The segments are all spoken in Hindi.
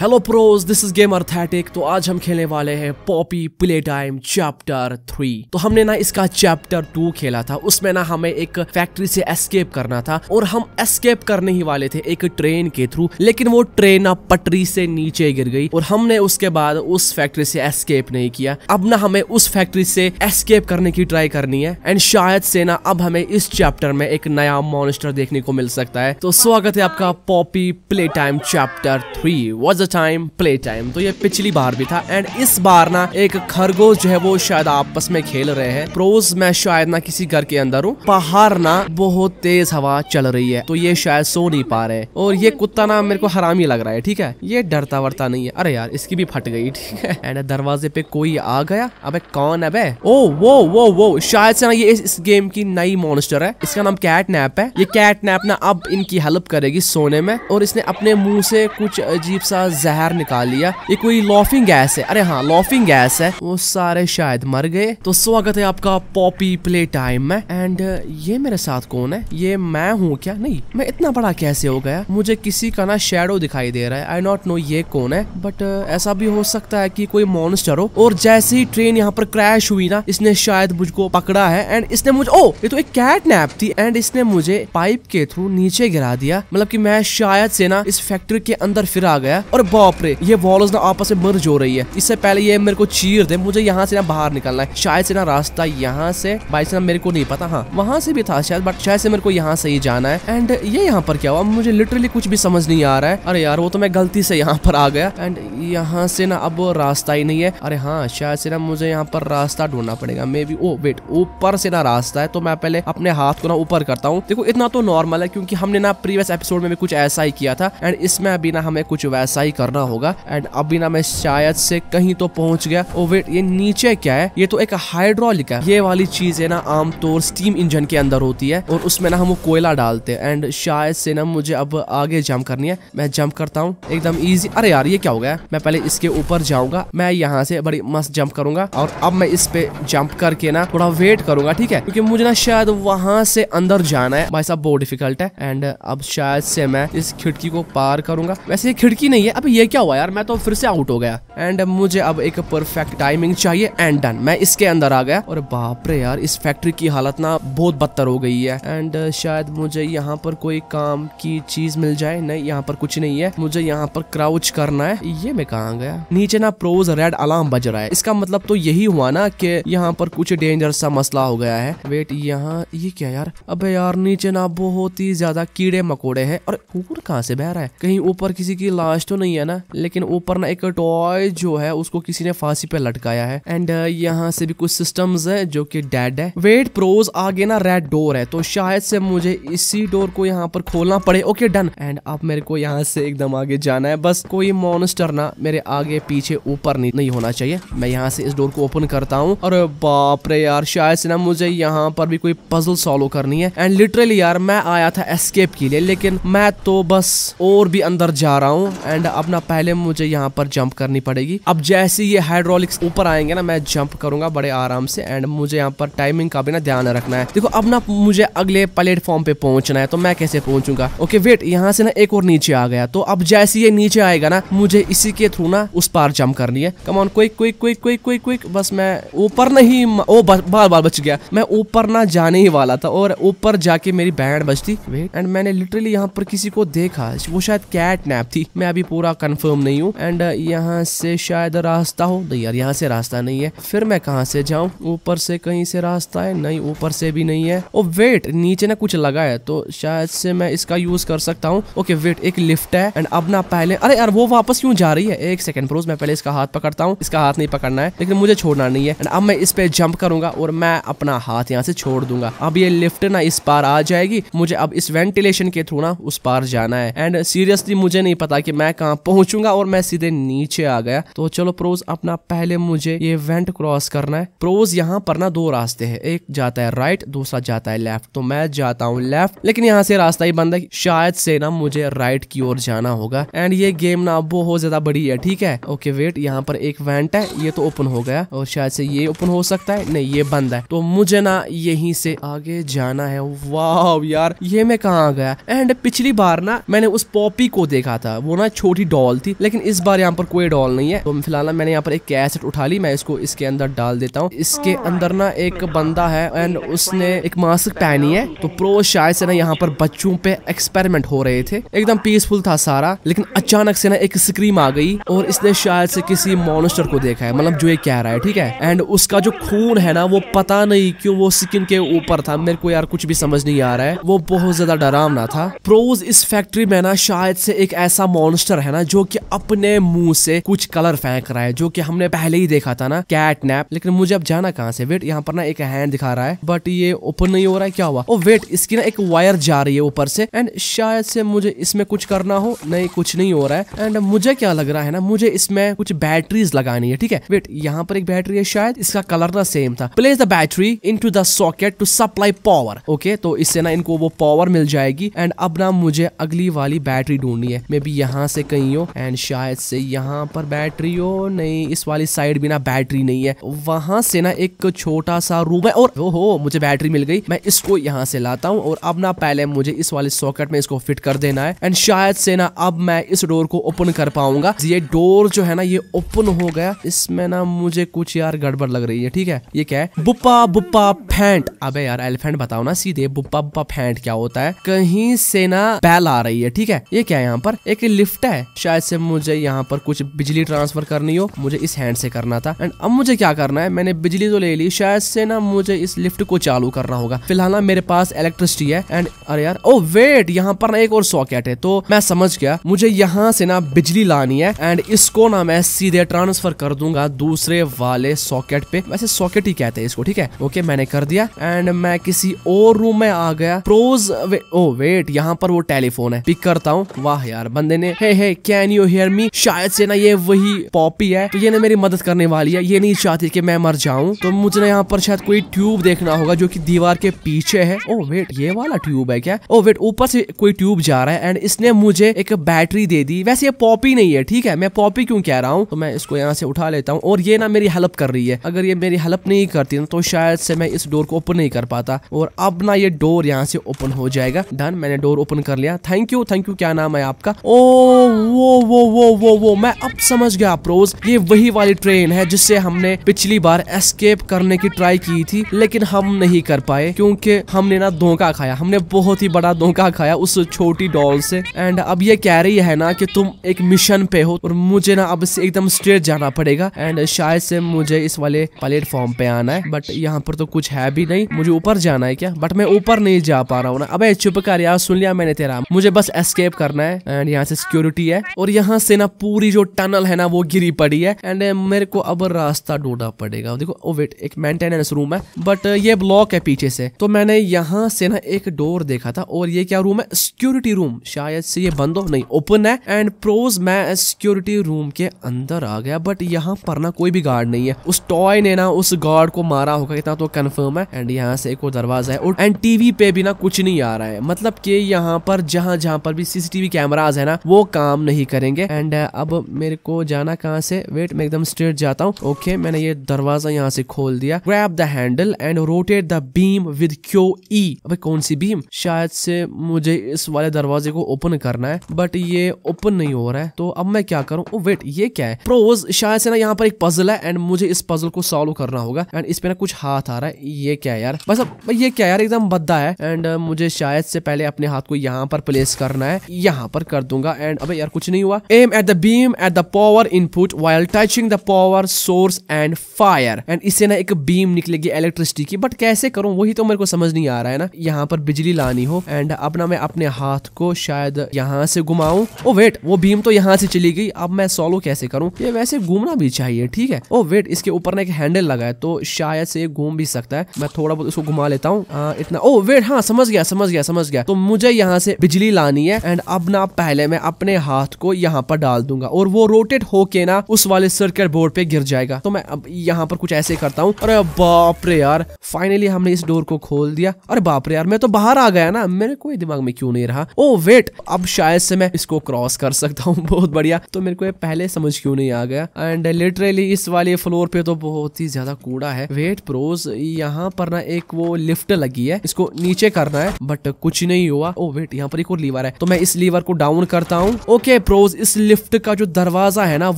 hello pros this is game अर्थेटिक तो आज हम खेलने वाले हैं Poppy Playtime chapter three तो हमने ना इसका चैप्टर टू खेला था उसमें ना हमें एक फैक्ट्री से एस्केप करना था और हम एस्केप करने ही वाले थे एक ट्रेन के थ्रू लेकिन वो ट्रेन ना पटरी से नीचे गिर गई और हमने उसके बाद उस फैक्ट्री से एस्केप नहीं किया अब ना हमें उस फैक्ट्री से एस्केप करने की ट्राई करनी है एंड शायद से ना अब हमें इस चैप्टर में एक नया मॉनिस्टर देखने को मिल सकता है तो स्वागत है आपका Poppy Playtime chapter three was time play time तो ये पिछली बार भी था एंड इस बार ना एक खरगोश जो है वो शायद आपस में खेल रहे हैं प्रोज मैं शायद ना किसी घर के अंदर हूँ बाहर ना बहुत तेज हवा चल रही है तो ये शायद सो नहीं पा रहे और ये कुत्ता ना मेरे को हरामी लग रहा है ठीक है ये डरता वरता नहीं है अरे यार इसकी भी फट गई ठीक है एंड दरवाजे पे कोई आ गया अब कौन अब ओ वो वो वो शायद से ना ये इस, इस गेम की नई मॉन्स्टर है इसका नाम कैट नैप है ये कैट नैप ना अब इनकी हेल्प करेगी सोने में और इसने अपने मुंह से कुछ अजीब सा जहर निकाल लिया ये कोई लॉफिंग गैस है अरे हाँ लॉफिंग गैस है वो सारे शायद मर गए तो स्वागत है आपका पॉपी प्ले टाइम में एंड ये मेरे साथ कौन है ये मैं हूँ क्या नहीं मैं इतना बड़ा कैसे हो गया मुझे किसी का ना शेडो दिखाई दे रहा है आई नॉट नो ये कौन है बट ऐसा भी हो सकता है की कोई मॉन्स्टर हो और जैसे ही ट्रेन यहाँ पर क्रैश हुई ना इसने शायद मुझको पकड़ा है एंड इसने मुझे ओ ये तो एक कैट नैप थी एंड इसने मुझे पाइप के थ्रू नीचे गिरा दिया मतलब कि मैं शायद से ना इस फैक्ट्री के अंदर फिर आ गया और बाप रे ये वॉल्स ना आपस में मर्ज हो रही है इससे पहले ये मेरे को चीर दे मुझे यहाँ से ना बाहर निकलना है शायद से ना रास्ता यहाँ से बाई ना मेरे को नहीं पता हाँ वहाँ से भी था शायद बट शायद से मेरे को यहाँ से ही जाना है एंड ये यहाँ पर क्या हुआ मुझे लिटरली कुछ भी समझ नहीं आ रहा है अरे यार वो तो मैं गलती से यहाँ पर आ गया एंड यहाँ से ना अब रास्ता ही नहीं है अरे हाँ शायद से ना मुझे यहाँ पर रास्ता ढूंढना पड़ेगा मे बी ओ वेट ऊपर से ना रास्ता है तो मैं पहले अपने हाथ को ना ऊपर करता हूँ देखो इतना तो नॉर्मल है क्योंकि हमने ना प्रीवियस एपिसोड में भी कुछ ऐसा ही किया था एंड इसमें अभी ना हमें कुछ वैसा ही करना होगा एंड अभी ना मैं शायद से कहीं तो पहुंच गया ओ oh वेट ये नीचे क्या है ये तो एक हाइड्रोलिक है ये वाली चीज है ना आमतौर स्टीम इंजन के अंदर होती है और उसमें ना हम वो कोयला डालते हैं एंड शायद से ना मुझे अब आगे जंप करनी है मैं जम्प करता हूँ एकदम ईजी अरे यार ये क्या हो गया मैं पहले इसके ऊपर जाऊंगा मैं यहाँ से बड़ी मस्त जम्प करूंगा और अब मैं इस पे जम्प करके ना थोड़ा वेट करूंगा ठीक है क्योंकि मुझे ना शायद वहां से अंदर जाना है भाई साहब बहुत डिफिकल्ट है एंड अब शायद से मैं इस खिड़की को पार करूंगा वैसे ये खिड़की नहीं है अब ये क्या हुआ यार मैं तो फिर से आउट हो गया एंड मुझे अब एक परफेक्ट टाइमिंग चाहिए एंड डन मैं इसके अंदर आ गया और बाप रे यार इस फैक्ट्री की हालत ना बहुत बदतर हो गई है एंड शायद मुझे यहाँ पर कोई काम की चीज मिल जाए नहीं यहाँ पर कुछ नहीं है मुझे यहाँ पर क्राउच करना है ये मैं कहा गया नीचे ना प्रोज रेड अलार्म बज रहा है इसका मतलब तो यही हुआ ना कि यहाँ पर कुछ डेंजर सा मसला हो गया है वेट यहाँ ये क्या यार अबे यार नीचे ना बहुत ही ज्यादा कीड़े मकोड़े हैं और कुकुर कहाँ से बह रहा है कहीं ऊपर किसी की लाश तो नहीं नहीं है ना लेकिन ऊपर ना एक टॉय जो है उसको किसी ने फांसी पे लटकाया है एंड uh, यहाँ से भी कुछ सिस्टम है जो की डेड है वेट प्रोज आगे ना रेड डोर है तो शायद से मुझे इसी डोर को यहाँ पर खोलना पड़े ओके डन एंड अब मेरे को यहाँ से एकदम आगे जाना है बस कोई मोनस्टर ना मेरे आगे पीछे ऊपर नहीं, नहीं होना चाहिए मैं यहाँ से इस डोर को ओपन करता हूँ और बाप रे यार शायद से ना मुझे यहाँ पर भी कोई पजल सॉल्व करनी है एंड लिटरली यार मैं आया था एस्केप के लिए लेकिन मैं तो बस और भी अंदर जा रहा हूँ एंड अब ना पहले मुझे यहाँ पर जंप करनी पड़ेगी अब जैसे ये हाइड्रोलिक्स ऊपर आएंगे ना मैं जंप करूंगा बड़े आराम से एंड मुझे यहाँ पर टाइमिंग का भी ना ध्यान रखना है देखो अब ना मुझे अगले प्लेटफॉर्म पे पहुंचना है तो मैं कैसे पहुंचूंगा ओके वेट यहाँ से ना एक और नीचे आ गया तो अब जैसे ये नीचे आएगा ना मुझे इसी के थ्रू ना उस पार जम्प करनी है come on quick quick quick quick quick quick बस मैं ऊपर नहीं ओ बार बार बच गया मैं ऊपर ना जाने ही वाला था और ऊपर जाके मेरी बैंड बजती वेट एंड मैंने लिटरली यहाँ पर किसी को देखा वो शायद कैट नैप थी मैं अभी पूरा पूरा कंफर्म नहीं हूँ एंड uh, यहाँ से शायद रास्ता हो नहीं यार यहाँ से रास्ता नहीं है फिर मैं कहाँ से जाऊँ ऊपर से कहीं से रास्ता है नहीं ऊपर से भी नहीं है ओ oh, वेट नीचे ना कुछ लगा है तो शायद से मैं इसका यूज कर सकता हूँ ओके वेट एक लिफ्ट है एंड अब ना पहले अरे यार वो वापस क्यों जा रही है एक सेकंड प्रोज मैं पहले इसका हाथ पकड़ता हूँ इसका हाथ नहीं पकड़ना है लेकिन मुझे छोड़ना नहीं है एंड अब मैं इस पे जंप करूंगा और मैं अपना हाथ यहाँ से छोड़ दूंगा अब ये लिफ्ट ना इस पार आ जाएगी मुझे अब इस वेंटिलेशन के थ्रू ना उस पार जाना है एंड सीरियसली मुझे नहीं पता कि मैं कहाँ पहुंचूंगा और मैं सीधे नीचे आ गया तो चलो प्रोज अपना पहले मुझे ये वेंट क्रॉस करना है प्रोज यहाँ पर ना दो रास्ते हैं एक जाता है राइट दूसरा जाता है लेफ्ट तो मैं जाता हूँ लेफ्ट लेकिन यहाँ से रास्ता ही बंद है शायद से ना मुझे राइट की ओर जाना होगा एंड ये गेम ना बहुत ज्यादा बड़ी है ठीक है ओके वेट यहाँ पर एक वेंट है ये तो ओपन हो गया और शायद से ये ओपन हो सकता है नहीं ये बंद है तो मुझे ना यही से आगे जाना है वाह यार ये मैं कहाँ गया एंड पिछली बार ना मैंने उस पॉपी को देखा था वो ना छोटी डॉल थी लेकिन इस बार यहाँ पर कोई डॉल नहीं है तो फिलहाल मैंने यहाँ पर एक कैसेट उठा ली मैं इसको इसके अंदर डाल देता हूँ इसके oh अंदर ना एक बंदा है एंड उसने एक मास्क पहनी है तो प्रो शायद से ना यहाँ पर बच्चों पे एक्सपेरिमेंट हो रहे थे एकदम पीसफुल था सारा लेकिन अचानक से ना एक स्क्रीम आ गई और इसने शायद से किसी मॉन्स्टर को देखा है मतलब जो ये कह रहा है ठीक है एंड उसका जो खून है ना वो पता नहीं क्यों वो स्किन के ऊपर था मेरे को यार कुछ भी समझ नहीं आ रहा है वो बहुत ज्यादा डरावना था प्रोज इस फैक्ट्री में ना शायद से एक ऐसा मॉन्स्टर है ना ना जो कि अपने मुंह से कुछ कलर फेंक रहा है जो कि हमने पहले ही देखा था ना कैट नैप लेकिन मुझे अब जाना कहाँ से वेट यहाँ पर ना एक हैंड दिखा रहा है बट ये ओपन नहीं हो रहा है क्या हुआ ओ oh, वेट इसकी ना एक वायर जा रही है ऊपर से एंड शायद से मुझे इसमें कुछ करना हो नहीं कुछ नहीं हो रहा है एंड मुझे क्या लग रहा है ना मुझे इसमें कुछ बैटरीज लगानी है ठीक है वेट यहाँ पर एक बैटरी है शायद इसका कलर ना सेम था place the battery into the socket to supply power okay तो इससे ना इनको वो पावर मिल जाएगी एंड अब ना मुझे अगली वाली बैटरी ढूंढनी है मे बी यहाँ से कहीं नहीं हो एंड शायद से यहाँ पर बैटरी हो नहीं इस वाली साइड भी ना बैटरी नहीं है वहां से ना एक छोटा सा रूम है और ओहो मुझे बैटरी मिल गई मैं इसको यहाँ से लाता हूँ और अब ना पहले मुझे इस वाले सॉकेट में इसको फिट कर देना है एंड शायद से ना अब मैं इस डोर को ओपन कर पाऊंगा ये डोर जो है ना ये ओपन हो गया इसमें ना मुझे कुछ यार गड़बड़ लग रही है ठीक है ये क्या है बुप्पा बुप्पा फैंट अबे यार एलिफेंट बताओ ना सीधे बुप्पा बुप्पा फैंट क्या होता है कहीं से ना बैल आ रही है ठीक है ये क्या है यहाँ पर एक लिफ्ट है शायद से मुझे यहाँ पर कुछ बिजली ट्रांसफर करनी हो मुझे इस हैंड से करना था एंड अब मुझे क्या करना है मैंने बिजली तो ले ली शायद से ना मुझे इस लिफ्ट को चालू करना होगा फिलहाल ना मेरे पास इलेक्ट्रिसिटी है एंड अरे यार ओ oh वेट यहाँ पर ना एक और सॉकेट है तो मैं समझ गया मुझे यहाँ से ना बिजली लानी है एंड इसको ना मैं सीधे ट्रांसफर कर दूंगा दूसरे वाले सॉकेट पे वैसे सॉकेट ही कहते हैं इसको ठीक है ओके मैंने कर दिया एंड मैं किसी और रूम में आ गया pros way, oh oh wait यहाँ पर वो टेलीफोन है पिक करता हूँ वाह यार बंदे ने hey hey can you hear me शायद से ना ये वही पॉपी है तो ये ना मेरी मदद करने वाली है ये नहीं चाहती कि मैं मर जाऊं तो मुझे ना यहाँ पर शायद कोई ट्यूब देखना होगा जो कि दीवार के पीछे है ओ oh, वेट ये वाला ट्यूब है क्या ओ oh, वेट ऊपर से कोई ट्यूब जा रहा है एंड इसने मुझे एक बैटरी दे दी वैसे ये पॉपी नहीं है ठीक है मैं पॉपी क्यों कह रहा हूँ तो मैं इसको यहाँ से उठा लेता हूँ और ये ना मेरी हेल्प कर रही है अगर ये मेरी हेल्प नहीं करती ना तो शायद से मैं इस डोर को ओपन नहीं कर पाता और अब ना ये डोर यहाँ से ओपन हो जाएगा डन मैंने डोर ओपन कर लिया थैंक यू थैंक यू क्या नाम है आपका ओ oh, वो वो वो वो वो मैं अब समझ गया प्रोज ये वही वाली ट्रेन है जिससे हमने पिछली बार एस्केप करने की ट्राई की थी लेकिन हम नहीं कर पाए क्योंकि हमने ना धोखा खाया हमने बहुत ही बड़ा धोखा खाया उस छोटी डॉल से एंड अब ये कह रही है ना कि तुम एक मिशन पे हो और मुझे ना अब से एकदम स्ट्रेट जाना पड़ेगा एंड शायद से मुझे इस वाले प्लेटफॉर्म पे आना है बट यहाँ पर तो कुछ है भी नहीं मुझे ऊपर जाना है क्या बट मैं ऊपर नहीं जा पा रहा हूँ ना अब चुप कर यार सुन लिया मैंने तेरा मुझे बस एस्केप करना है एंड यहाँ से सिक्योरिटी है है और यहाँ से ना पूरी जो टनल है ना वो गिरी पड़ी है एंड uh, मेरे को अब रास्ता ढूंढना पड़ेगा देखो ओ oh, वेट एक मेंटेनेंस रूम है बट uh, ये ब्लॉक है पीछे से तो मैंने यहाँ से ना एक डोर देखा था और ये क्या रूम है सिक्योरिटी रूम शायद से ये बंद हो नहीं ओपन है एंड प्रोज मैं सिक्योरिटी रूम के अंदर आ गया बट यहाँ पर ना कोई भी गार्ड नहीं है उस टॉय ने ना उस गार्ड को मारा होगा इतना तो कन्फर्म है एंड यहाँ से एक और दरवाजा है एंड टीवी पे भी ना कुछ नहीं आ रहा है मतलब के यहाँ पर जहाँ जहाँ पर भी सीसीटीवी कैमराज है ना वो काम नहीं करेंगे एंड uh, अब मेरे को जाना कहाँ से वेट मैं एकदम स्ट्रेट जाता हूँ ओके मैंने ये दरवाजा यहाँ से खोल दिया grab the handle and rotate the beam with Q E अब कौन सी बीम शायद से मुझे इस वाले दरवाजे को ओपन करना है बट ये ओपन नहीं हो रहा है तो अब मैं क्या करूँ वेट oh, ये क्या है प्रोज शायद से ना यहाँ पर एक पजल है एंड मुझे इस पजल को सोल्व करना होगा एंड इस पे ना कुछ हाथ आ रहा है ये क्या यार बस अब ये क्या यार एकदम बद्दा है एंड uh, मुझे शायद से पहले अपने हाथ को यहाँ पर प्लेस करना है यहाँ पर कर दूंगा एंड अब यार कुछ नहीं हुआ aim at the beam at the power input while touching the power source and fire and इससे ना एक बीम निकलेगी इलेक्ट्रिसिटी की बट कैसे करूँ वही तो मेरे को समझ नहीं आ रहा है ना यहाँ पर बिजली लानी हो एंड अब ना मैं अपने हाथ को शायद यहाँ से घुमाऊ ओ oh, वेट वो बीम तो यहाँ से चली गई अब मैं सोलो कैसे करूँ ये वैसे घूमना भी चाहिए ठीक है ओ oh, वेट इसके ऊपर ना एक हैंडल लगा है तो शायद से घूम भी सकता है मैं थोड़ा बहुत इसको घुमा लेता हूँ हाँ, इतना ओ oh, वेट हाँ समझ गया समझ गया समझ गया तो मुझे यहाँ से बिजली लानी है एंड अब ना पहले मैं अपने हाथ पाथ को यहाँ पर डाल दूंगा और वो रोटेट होके ना उस वाले सर्कल बोर्ड पे गिर जाएगा तो मैं अब यहाँ पर कुछ ऐसे करता हूँ अरे बाप रे यार फाइनली हमने इस डोर को खोल दिया अरे बाप रे यार मैं तो बाहर आ गया ना मेरे कोई दिमाग में क्यों नहीं रहा ओ वेट अब शायद से मैं इसको क्रॉस कर सकता हूँ बहुत बढ़िया तो मेरे को ये पहले समझ क्यों नहीं आ गया एंड लिटरली इस वाले फ्लोर पे तो बहुत ही ज्यादा कूड़ा है वेट प्रोज यहाँ पर ना एक वो लिफ्ट लगी है इसको नीचे करना है बट कुछ नहीं हुआ ओ वेट यहाँ पर एक और लीवर है तो मैं इस लीवर को डाउन करता हूँ ओके प्रोज इस लिफ्ट का जो दरवाजा है ना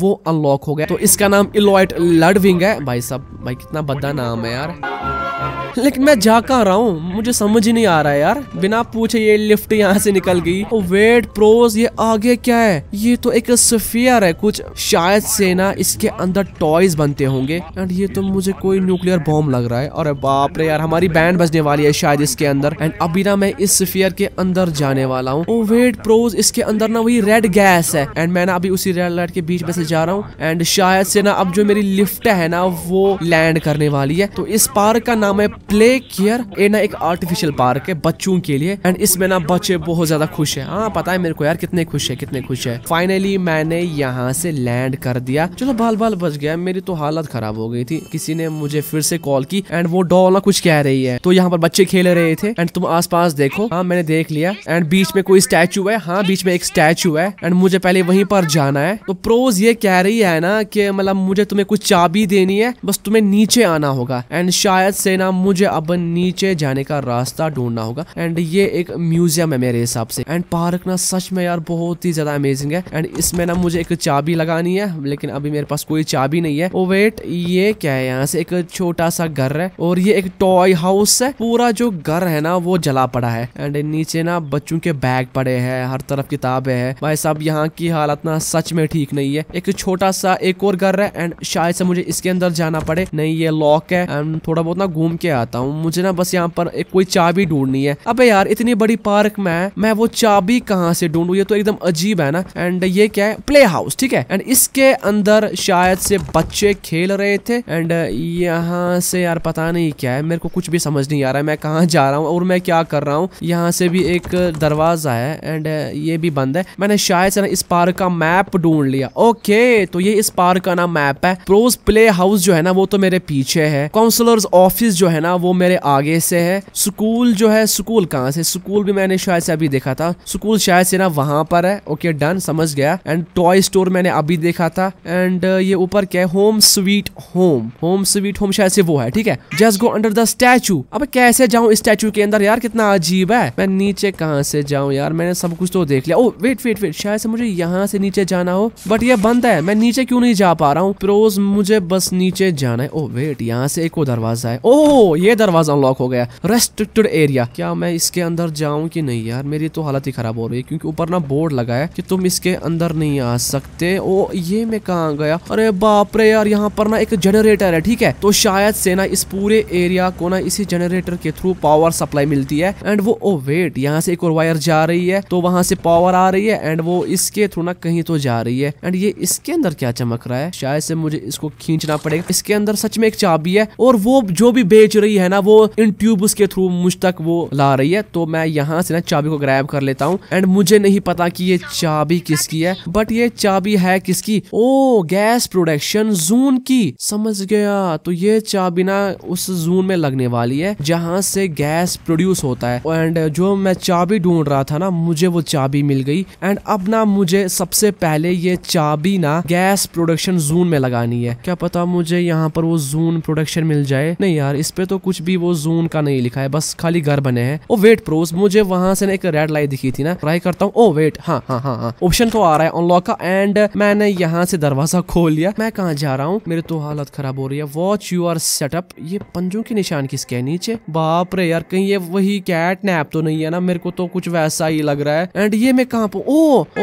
वो अनलॉक हो गया तो इसका नाम इलोइट लडविंग है भाई साहब भाई कितना बदा नाम है यार लेकिन मैं जा कहा रहा हूँ मुझे समझ ही नहीं आ रहा है यार बिना पूछे ये लिफ्ट यहाँ से निकल गई वेट oh, प्रोज ये आगे क्या है ये तो एक सफियर है कुछ शायद से ना इसके अंदर टॉयज बनते होंगे एंड ये तो मुझे कोई न्यूक्लियर बॉम्ब लग रहा है और बाप रे यार हमारी बैंड बजने वाली है शायद इसके अंदर एंड अभी ना मैं इस सफियर के अंदर जाने वाला हूँ ओ वेट प्रोज इसके अंदर ना वही रेड गैस है एंड मैं ना अभी उसी रेड लाइट के बीच में से जा रहा हूँ एंड शायद से ना अब जो मेरी लिफ्ट है ना वो लैंड करने वाली है तो इस पार्क का नाम है प्ले केयर ये ना एक आर्टिफिशियल पार्क है बच्चों के लिए एंड इसमें ना बच्चे बहुत ज्यादा खुश है हाँ पता है मेरे को यार कितने खुश है कितने खुश है फाइनली मैंने यहाँ से लैंड कर दिया चलो बाल बाल बच गया मेरी तो हालत खराब हो गई थी किसी ने मुझे फिर से कॉल की एंड वो डॉल ना कुछ कह रही है तो यहाँ पर बच्चे खेल रहे थे एंड तुम आसपास देखो हाँ मैंने देख लिया एंड बीच में कोई स्टैचू है हाँ बीच में एक स्टैचू है एंड मुझे पहले वहीं पर जाना है तो प्रोज ये कह रही है ना कि मतलब मुझे तुम्हें कुछ चाबी देनी है बस तुम्हें नीचे आना होगा एंड शायद से ना मुझे मुझे अब नीचे जाने का रास्ता ढूंढना होगा एंड ये एक म्यूजियम है मेरे हिसाब से एंड पार्क ना सच में यार बहुत ही ज्यादा अमेजिंग है एंड इसमें ना मुझे एक चाबी लगानी है लेकिन अभी मेरे पास कोई चाबी नहीं है ओ oh वेट ये क्या है यहाँ से एक छोटा सा घर है और ये एक टॉय हाउस है पूरा जो घर है ना वो जला पड़ा है एंड नीचे ना बच्चों के बैग पड़े हैं हर तरफ किताबें हैं भाई साहब यहाँ की हालत ना सच में ठीक नहीं है एक छोटा सा एक और घर है एंड शायद से मुझे इसके अंदर जाना पड़े नहीं ये लॉक है एंड थोड़ा बहुत ना घूम के आ चाहता हूँ मुझे ना बस यहाँ पर एक कोई चाबी ढूंढनी है अबे यार इतनी बड़ी पार्क में मैं वो चाबी कहाँ से ढूंढू ये तो एकदम अजीब है ना एंड ये क्या है प्ले हाउस ठीक है एंड इसके अंदर शायद से बच्चे खेल रहे थे एंड यहाँ से यार पता नहीं क्या है मेरे को कुछ भी समझ नहीं आ रहा है मैं कहाँ जा रहा हूँ और मैं क्या कर रहा हूँ यहाँ से भी एक दरवाजा है एंड ये भी बंद है मैंने शायद से ना इस पार्क का मैप ढूंढ लिया ओके तो ये इस पार्क का ना मैप है प्रोज प्ले हाउस जो है ना वो तो मेरे पीछे है काउंसलर्स ऑफिस जो है ना ना वो मेरे आगे से है स्कूल जो है स्कूल कहाँ से स्कूल भी मैंने शायद से अभी देखा था स्कूल शायद से ना वहाँ पर है ओके डन समझ गया एंड टॉय स्टोर मैंने अभी देखा था एंड uh, ये ऊपर क्या है home sweet home home sweet home शायद से वो है ठीक है just go under the statue अब कैसे जाऊँ स्टैचू के अंदर यार कितना अजीब है मैं नीचे कहाँ से जाऊँ यार मैंने सब कुछ तो देख लिया ओ वेट वेट वेट शायद से मुझे यहाँ से नीचे जाना हो बट ये बंद है मैं नीचे क्यों नहीं जा पा रहा हूँ प्रोज मुझे बस नीचे जाना है ओ oh, वेट यहाँ से एक और दरवाजा है ओ oh, ये दरवाज़ा अनलॉक हो गया रेस्ट्रिक्टेड एरिया क्या मैं इसके अंदर जाऊँ कि नहीं यार मेरी तो हालत ही ख़राब हो रही है क्योंकि ऊपर ना बोर्ड लगा है कि तुम इसके अंदर नहीं आ सकते ओ ये मैं कहा गया अरे बाप रे यार यहाँ पर ना एक जनरेटर है ठीक है तो शायद से ना इस पूरे एरिया को ना इसी जनरेटर के थ्रू पावर सप्लाई मिलती है एंड वो ओ वेट यहाँ से एक और वायर जा रही है तो वहां से पावर आ रही है एंड वो इसके थ्रू ना कहीं तो जा रही है एंड ये इसके अंदर क्या चमक रहा है शायद से मुझे इसको खींचना पड़ेगा इसके अंदर सच में एक चाबी है और वो जो भी बेच रही रही है ना वो इन ट्यूब्स के थ्रू मुझ तक वो ला रही है तो मैं यहाँ से ना चाबी को ग्रैब कर लेता हूँ एंड मुझे नहीं पता कि ये चाबी किसकी है बट ये चाबी है किसकी ओ गैस प्रोडक्शन जून की समझ गया तो ये चाबी ना उस जून में लगने वाली है जहाँ से गैस प्रोड्यूस होता है एंड जो मैं चाबी ढूंढ रहा था ना मुझे वो चाबी मिल गई एंड अब ना मुझे सबसे पहले ये चाबी ना गैस प्रोडक्शन जून में लगानी है क्या पता मुझे यहाँ पर वो जून प्रोडक्शन मिल जाए नहीं यार इस पे तो कुछ भी वो जून का नहीं लिखा है बस खाली घर बने हैं ओ वेट प्रोस मुझे वहां से ना एक रेड लाइट दिखी थी ना ट्राई करता हूँ ओ वेट हाँ हाँ हाँ हाँ ऑप्शन तो आ रहा है अनलॉक का एंड मैंने यहाँ से दरवाजा खोल लिया मैं कहा जा रहा हूँ मेरी तो हालत खराब हो रही है वॉच यू आर सेटअप ये पंजों के निशान किसके है नीचे बाप रे यार कहीं ये वही कैट नैप तो नहीं है ना मेरे को तो कुछ वैसा ही लग रहा है एंड ये मैं कहा ओ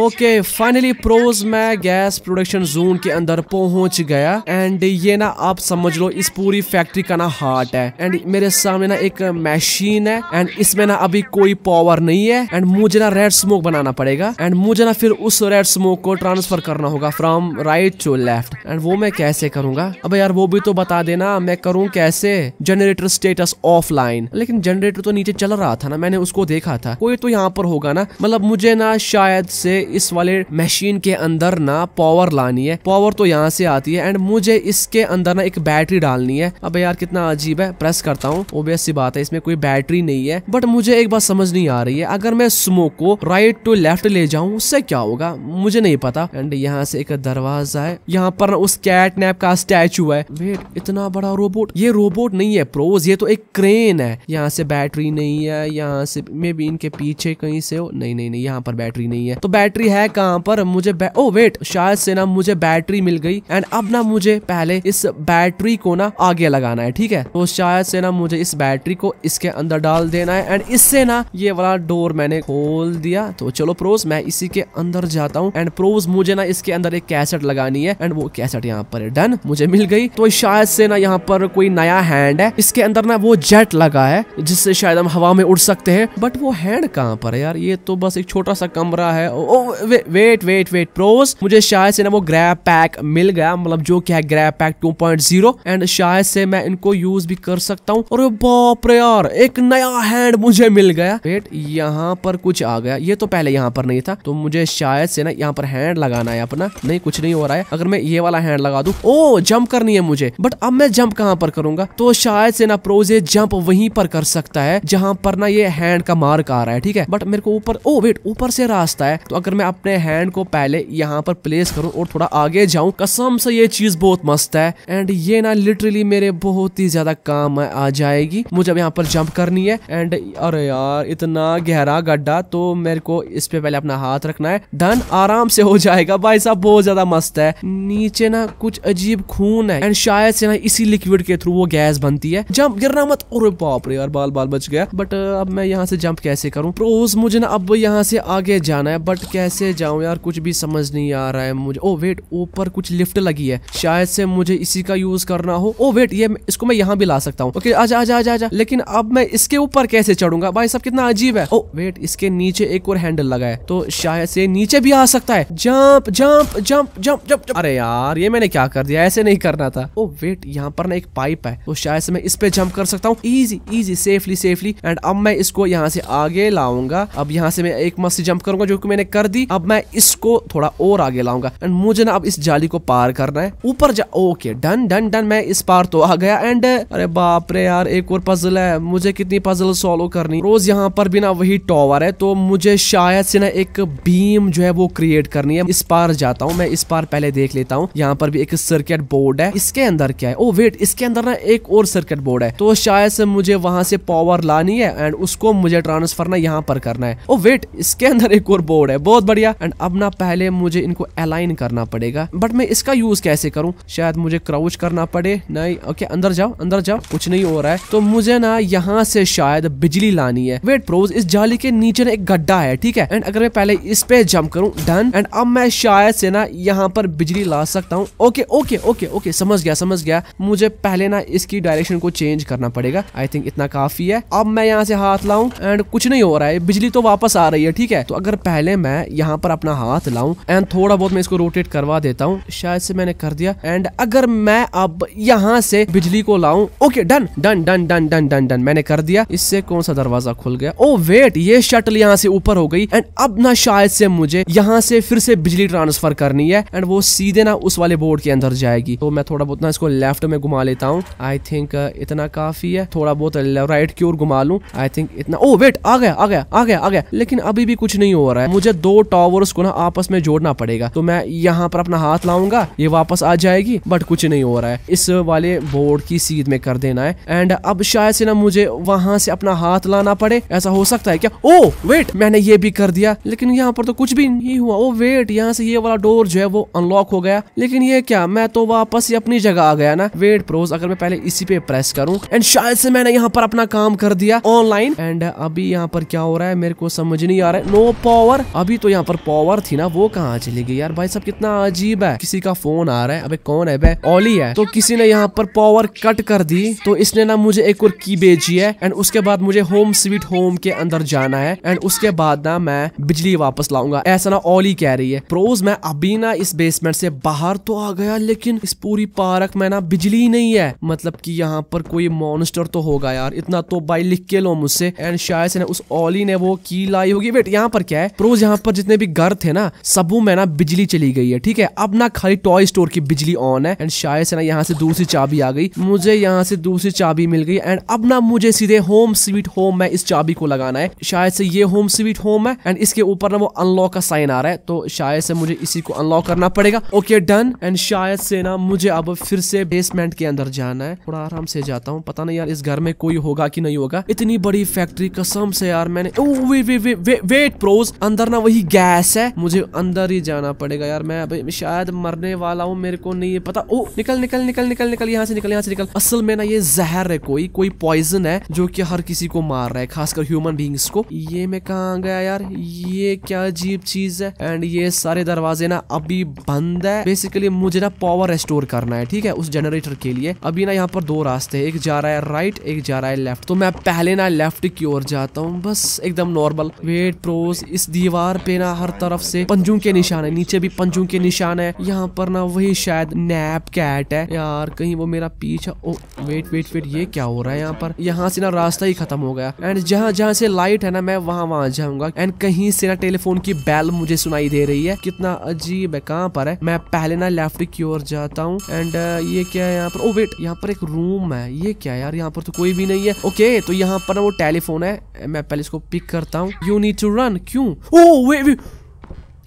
ओके फाइनली प्रोज मैं गैस प्रोडक्शन जोन के अंदर पहुंच गया एंड ये ना आप समझ लो इस पूरी फैक्ट्री का ना हार्ट है एंड मेरे सामने ना एक मशीन है एंड इसमें ना अभी कोई पावर नहीं है एंड मुझे ना रेड स्मोक बनाना पड़ेगा एंड मुझे ना फिर उस रेड स्मोक को ट्रांसफर करना होगा from right to left and वो मैं कैसे करूंगा अब यार वो भी तो बता देना मैं करूँ कैसे जनरेटर स्टेटस ऑफलाइन लेकिन जनरेटर तो नीचे चल रहा था ना मैंने उसको देखा था कोई तो यहाँ पर होगा ना मतलब मुझे ना शायद से इस वाले मशीन के अंदर ना पावर लानी है पावर तो यहाँ से आती है एंड मुझे इसके अंदर ना एक बैटरी डालनी है अब यार कितना अजीब है प्रेस प्रेस करता हूँ ओबियस सी बात है इसमें कोई बैटरी नहीं है बट मुझे एक बात समझ नहीं आ रही है अगर मैं स्मोक को राइट टू लेफ्ट ले जाऊँ उससे क्या होगा मुझे नहीं पता एंड यहाँ से एक दरवाजा है यहाँ पर उस कैट नैप का स्टैचू है वेट इतना बड़ा रोबोट ये रोबोट नहीं है प्रोज ये तो एक क्रेन है यहाँ से बैटरी नहीं है यहाँ से मे बी इनके पीछे कहीं से हो नहीं नहीं नहीं यहाँ पर बैटरी नहीं है तो बैटरी है कहाँ पर मुझे ओ वेट oh, शायद से ना मुझे बैटरी मिल गई एंड अब ना मुझे पहले इस बैटरी को ना आगे लगाना है ठीक है तो शायद से ना मुझे इस बैटरी को इसके अंदर डाल देना है एंड इससे ना ये वाला डोर मैंने खोल दिया तो चलो प्रोज मैं इसी के अंदर जाता हूँ एंड प्रोज मुझे ना इसके अंदर एक कैसेट लगानी है एंड वो कैसेट यहाँ पर डन मुझे मिल गई तो शायद से ना यहाँ पर कोई नया हैंड है इसके अंदर ना वो जेट लगा है जिससे शायद हम हवा में उड़ सकते हैं बट वो हैंड कहाँ पर है यार ये तो बस एक छोटा सा कमरा है oh, oh way, wait wait wait pros मुझे शायद से ना वो ग्रैप पैक मिल गया मतलब जो क्या है ग्रैप पैक 2.0 एंड शायद से मैं इनको यूज भी कर सकता हूँ और बाप रे यार एक नया हैंड मुझे मिल गया वेट यहाँ पर कुछ आ गया ये तो पहले यहाँ पर नहीं था तो मुझे शायद से ना यहाँ पर हैंड लगाना है अपना नहीं कुछ नहीं हो रहा है अगर मैं ये वाला हैंड लगा दू ओ जम्प करनी है मुझे बट अब मैं जम्प कहाँ पर करूंगा तो शायद से ना प्रोजे जम्प वहीं पर कर सकता है जहाँ पर ना ये हैंड का मार्क आ रहा है ठीक है बट मेरे को ऊपर ओ वेट ऊपर से रास्ता है तो अगर मैं अपने हैंड को पहले यहाँ पर प्लेस करूँ और थोड़ा आगे जाऊँ कसम से ये चीज बहुत मस्त है एंड ये ना लिटरली मेरे बहुत ही ज्यादा काम में आ जाएगी मुझे अब यहाँ पर जंप करनी है एंड अरे यार इतना गहरा गड्ढा तो मेरे को इस पे पहले अपना हाथ रखना है धन आराम से हो जाएगा भाई साहब बहुत ज्यादा मस्त है नीचे ना कुछ अजीब खून है एंड शायद से ना इसी लिक्विड के थ्रू वो गैस बनती है जंप गिरना मत और बाप रे यार बाल बाल बच गया बट अब मैं यहाँ से जंप कैसे करूँ प्रोज मुझे ना अब यहाँ से आगे जाना है बट कैसे जाऊँ यार कुछ भी समझ नहीं आ रहा है मुझे ओ oh, वेट ऊपर कुछ लिफ्ट लगी है शायद से मुझे इसी का यूज करना हो ओ oh, वेट ये इसको मैं यहाँ भी ला सकता हूँ हूँ ओके आजा आजा आजा आजा लेकिन अब मैं इसके ऊपर कैसे चढ़ूंगा भाई सब कितना अजीब है ओ वेट इसके नीचे एक और हैंडल लगा है तो शायद से नीचे भी आ सकता है jump jump jump jump jump अरे यार ये मैंने क्या कर दिया ऐसे नहीं करना था ओ वेट यहाँ पर ना एक पाइप है तो शायद से मैं इस पे जंप कर सकता हूँ easy easy safely safely and अब मैं इसको यहाँ से आगे लाऊंगा अब यहाँ से मैं एक मस्त जंप करूंगा जो कि मैंने कर दी अब मैं इसको थोड़ा और आगे लाऊंगा एंड मुझे ना अब इस जाली को पार करना है ऊपर जा ओके डन डन डन मैं इस पार तो आ गया एंड अरे बाप बाप रे यार एक और पजल है मुझे कितनी पजल सॉल्व करनी रोज यहाँ पर भी ना वही टॉवर है तो मुझे शायद से ना एक बीम जो है वो क्रिएट करनी है इस पार जाता हूँ मैं इस पार पहले देख लेता हूँ यहाँ पर भी एक सर्किट बोर्ड है इसके अंदर क्या है ओ oh, वेट इसके अंदर ना एक और सर्किट बोर्ड है तो शायद से मुझे वहां से पावर लानी है एंड उसको मुझे ट्रांसफर ना यहाँ पर करना है ओ oh, वेट इसके अंदर एक और बोर्ड है बहुत बढ़िया एंड अब ना पहले मुझे इनको अलाइन करना पड़ेगा बट मैं इसका यूज कैसे करूँ शायद मुझे क्राउच करना पड़े नहीं ओके अंदर जाओ अंदर जाओ कुछ नहीं हो रहा है तो मुझे ना यहाँ से शायद बिजली लानी है वेट प्रोज इस जाली के नीचे ना एक गड्ढा है ठीक है एंड अगर मैं पहले इस पे जम्प करूँ डन एंड अब मैं शायद से ना यहाँ पर बिजली ला सकता हूँ ओके ओके ओके ओके समझ गया समझ गया मुझे पहले ना इसकी डायरेक्शन को चेंज करना पड़ेगा आई थिंक इतना काफी है अब मैं यहाँ से हाथ लाऊं एंड कुछ नहीं हो रहा है बिजली तो वापस आ रही है ठीक है तो अगर पहले मैं यहाँ पर अपना हाथ लाऊं एंड थोड़ा बहुत मैं इसको रोटेट करवा देता हूँ शायद से मैंने कर दिया एंड अगर मैं अब यहाँ से बिजली को लाऊं okay done done done done done done done done मैंने कर दिया इससे कौन सा दरवाजा खुल गया ओ वेट ये शटल यहाँ से ऊपर हो गई एंड अब ना शायद से मुझे यहाँ से फिर से बिजली ट्रांसफर करनी है एंड वो सीधे ना उस वाले बोर्ड के अंदर जाएगी तो मैं थोड़ा बहुत ना इसको लेफ्ट में घुमा लेता हूँ आई थिंक uh, इतना काफी है थोड़ा बहुत राइट की ओर घुमा लू आई थिंक इतना ओ वेट आ गया आ गया आ गया आ गया लेकिन अभी भी कुछ नहीं हो रहा है मुझे दो टॉवर्स को ना आपस में जोड़ना पड़ेगा तो मैं यहाँ पर अपना हाथ लाऊंगा ये वापस आ जाएगी बट कुछ नहीं हो रहा है इस वाले बोर्ड की सीध में कर देना है है एंड अब शायद से ना मुझे वहां से अपना हाथ लाना पड़े ऐसा हो सकता है क्या ओ वेट मैंने ये भी कर दिया लेकिन यहाँ पर तो कुछ भी नहीं हुआ ओ वेट यहाँ से ये वाला डोर जो है वो अनलॉक हो गया लेकिन ये क्या मैं तो वापस ही अपनी जगह आ गया ना वेट प्रोज अगर मैं पहले इसी पे प्रेस करूँ एंड शायद से मैंने यहाँ पर अपना काम कर दिया ऑनलाइन एंड अभी यहाँ पर क्या हो रहा है मेरे को समझ नहीं आ रहा है नो पावर अभी तो यहाँ पर पावर थी ना वो कहा चली गई यार भाई सब कितना अजीब है किसी का फोन आ रहा है अबे कौन है बे ओली है तो किसी ने यहाँ पर पावर कट कर दी तो इसने ना मुझे एक और की भेजी है एंड उसके बाद मुझे होम स्वीट होम के अंदर जाना है एंड उसके बाद ना मैं बिजली वापस लाऊंगा ऐसा ना ओली कह रही है प्रोज मैं अभी ना इस बेसमेंट से बाहर तो आ गया लेकिन इस पूरी पार्क में ना बिजली नहीं है मतलब कि यहाँ पर कोई मॉन्स्टर तो होगा यार इतना तो बाई लिख के लो मुझसे एंड शायद से ना उस ओली ने वो की लाई होगी बेट यहाँ पर क्या है प्रोज यहाँ पर जितने भी घर थे ना सबू में ना बिजली चली गई है ठीक है अब ना खाली टॉय स्टोर की बिजली ऑन है एंड शायद से ना यहाँ से दूसरी चाबी आ गई मुझे यहाँ से दूसरी दूसरी चाबी मिल गई एंड अब ना मुझे सीधे होम स्वीट होम में इस चाबी को लगाना है शायद से ये होम स्वीट होम है एंड इसके ऊपर ना वो अनलॉक का साइन आ रहा है तो शायद से मुझे इसी को अनलॉक करना पड़ेगा ओके डन एंड शायद से ना मुझे अब फिर से बेसमेंट के अंदर जाना है थोड़ा आराम से जाता हूँ पता नहीं यार इस घर में कोई होगा की नहीं होगा इतनी बड़ी फैक्ट्री कसम से यार मैंने ओ, वे, वे, वे, वे, वेट प्रोज अंदर ना वही गैस है मुझे अंदर ही जाना पड़ेगा यार मैं शायद मरने वाला हूँ मेरे को नहीं पता ओ oh, निकल निकल निकल निकल निकल यहाँ से निकल यहाँ से निकल असल में ना ये जहर है कोई कोई पॉइजन है जो कि हर किसी को मार रहा है खासकर ह्यूमन बींग्स को ये मैं कहा गया यार ये क्या अजीब चीज है एंड ये सारे दरवाजे ना अभी बंद है बेसिकली मुझे ना पावर रेस्टोर करना है ठीक है उस जनरेटर के लिए अभी ना यहाँ पर दो रास्ते है एक जा रहा है राइट एक जा रहा है लेफ्ट तो मैं पहले ना लेफ्ट की ओर जाता हूँ बस एकदम नॉर्मल वेट प्रोस इस दीवार पे ना हर तरफ से पंजू के निशान है नीचे भी पंजू के निशान है यहाँ पर ना वही शायद नैप कैट है यार कहीं वो मेरा पीछा oh wait wait wait wait ये क्या हो रहा है यहाँ पर यहाँ से ना रास्ता ही खत्म हो गया एंड जहाँ जहाँ से लाइट है ना मैं वहाँ वहाँ जाऊंगा एंड कहीं से ना टेलीफोन की बैल मुझे सुनाई दे रही है कितना अजीब है कहाँ पर है मैं पहले ना लेफ्ट की ओर जाता हूँ एंड uh, ये क्या है यहाँ पर ओ oh, वेट यहाँ पर एक रूम है ये क्या यार यहाँ पर तो कोई भी नहीं है ओके तो यहाँ पर ना वो टेलीफोन है मैं पहले इसको पिक करता हूँ यू नीड टू रन क्यूँ ओ वे, वे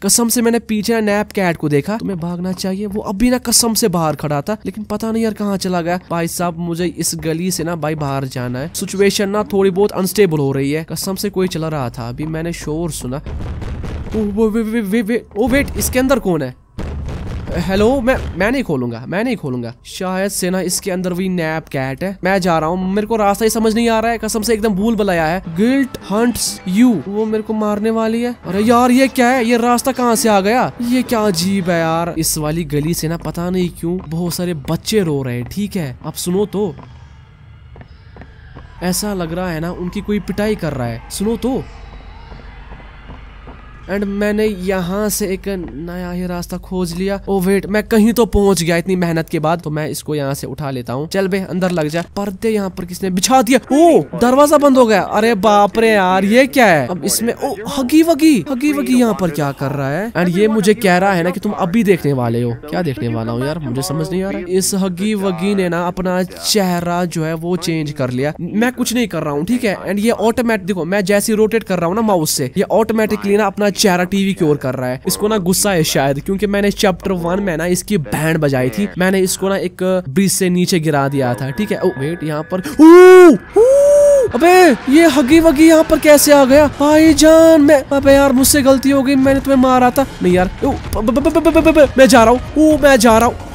कसम से मैंने पीछे नैप कैट को देखा तुम्हें भागना चाहिए वो अभी ना कसम से बाहर खड़ा था लेकिन पता नहीं यार कहाँ चला गया भाई साहब मुझे इस गली से ना भाई बाहर जाना है सिचुएशन ना थोड़ी बहुत अनस्टेबल हो रही है कसम से कोई चला रहा था अभी मैंने शोर सुना ओ, वे, वे, वे, वे, वेट इसके अंदर कौन है हेलो मैं मैं नहीं खोलूंगा मैं नहीं खोलूंगा शायद से ना इसके अंदर भी नैप कैट है मैं जा रहा हूँ मेरे को रास्ता ही समझ नहीं आ रहा है कसम से एकदम भूल बुलाया है गिल्ट हंट्स यू वो मेरे को मारने वाली है अरे यार ये क्या है ये रास्ता कहाँ से आ गया ये क्या अजीब है यार इस वाली गली से ना पता नहीं क्यूँ बहुत सारे बच्चे रो रहे हैं ठीक है आप सुनो तो ऐसा लग रहा है ना उनकी कोई पिटाई कर रहा है सुनो तो एंड मैंने यहाँ से एक नया ही रास्ता खोज लिया ओ oh, वेट मैं कहीं तो पहुंच गया इतनी मेहनत के बाद तो मैं इसको यहाँ से उठा लेता हूँ चल बे अंदर लग जा पर्दे यहाँ पर किसने बिछा दिया ओ oh, दरवाजा बंद हो गया अरे बाप रे यार ये क्या है अब इसमें ओ oh, हगी वगी हगी वगी यहाँ पर क्या कर रहा है एंड ये मुझे कह रहा है ना की तुम अभी देखने वाले हो क्या देखने वाला हूँ यार मुझे समझ नहीं आ रहा इस हगी वगी ने ना अपना चेहरा जो है वो चेंज कर लिया मैं कुछ नहीं कर रहा हूँ ठीक है एंड ये ऑटोमेटिक देखो मैं जैसे रोटेट कर रहा हूँ ना माउस से ये ऑटोमेटिकली ना अपना चेहरा टीवी की ओर कर रहा है इसको ना गुस्सा है शायद क्योंकि मैंने चैप्टर वन में ना इसकी बैंड बजाई थी मैंने इसको ना एक ब्रिज से नीचे गिरा दिया था ठीक है ओ, वेट यहाँ पर अबे ये हगी वगी यहाँ पर कैसे आ गया भाई जान मैं अबे यार मुझसे गलती हो गई मैंने तुम्हें मारा था नहीं यार मैं जा रहा हूँ मैं जा रहा हूँ